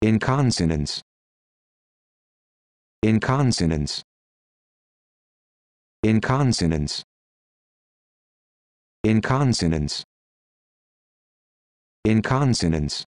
In consonance. In consonance. In consonance. In consonance. In consonance.